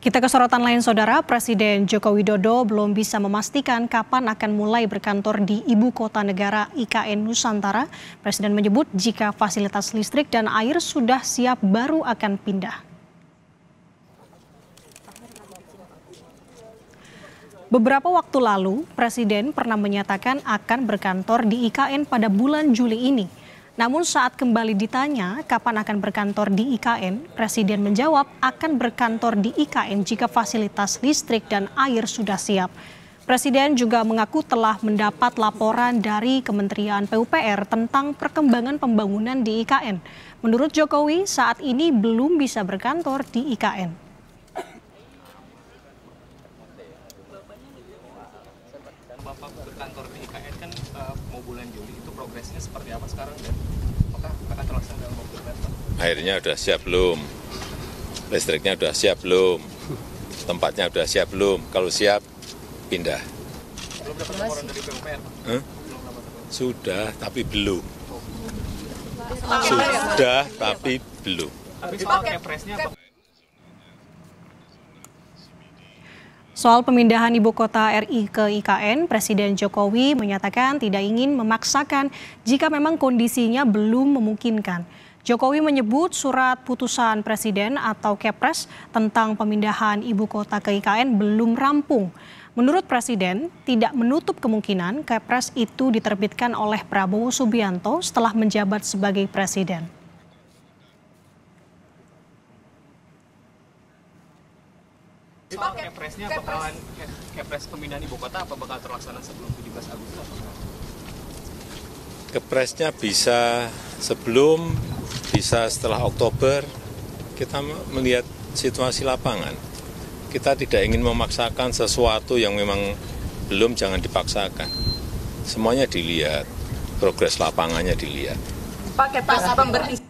Kita ke sorotan lain saudara, Presiden Joko Widodo belum bisa memastikan kapan akan mulai berkantor di Ibu Kota Negara IKN Nusantara. Presiden menyebut jika fasilitas listrik dan air sudah siap baru akan pindah. Beberapa waktu lalu, Presiden pernah menyatakan akan berkantor di IKN pada bulan Juli ini. Namun saat kembali ditanya kapan akan berkantor di IKN, Presiden menjawab akan berkantor di IKN jika fasilitas listrik dan air sudah siap. Presiden juga mengaku telah mendapat laporan dari Kementerian PUPR tentang perkembangan pembangunan di IKN. Menurut Jokowi, saat ini belum bisa berkantor di IKN kantor di IKN kan uh, mau bulan Juli itu progresnya seperti apa sekarang dan apakah akan terlaksana dalam waktu dekat Akhirnya Airnya sudah siap belum? Listriknya sudah siap belum? Tempatnya sudah siap belum? Kalau siap, pindah. Belum dapat laporan dari PUPR Huh? Sudah, tapi belum. Oh. Sudah, tapi belum. Tapi soal Kepresnya apa? Soal pemindahan ibu kota RI ke IKN, Presiden Jokowi menyatakan tidak ingin memaksakan jika memang kondisinya belum memungkinkan. Jokowi menyebut surat putusan Presiden atau Kepres tentang pemindahan ibu kota ke IKN belum rampung. Menurut Presiden, tidak menutup kemungkinan Kepres itu diterbitkan oleh Prabowo Subianto setelah menjabat sebagai Presiden. itu kepresnya kepres. bakalan kepres pemindahan ibu kota apa bakal terlaksana sebelum 17 Agustus? Kepresnya bisa sebelum, bisa setelah Oktober. Kita melihat situasi lapangan. Kita tidak ingin memaksakan sesuatu yang memang belum jangan dipaksakan. Semuanya dilihat, progres lapangannya dilihat. Pakai pas pemberhentian.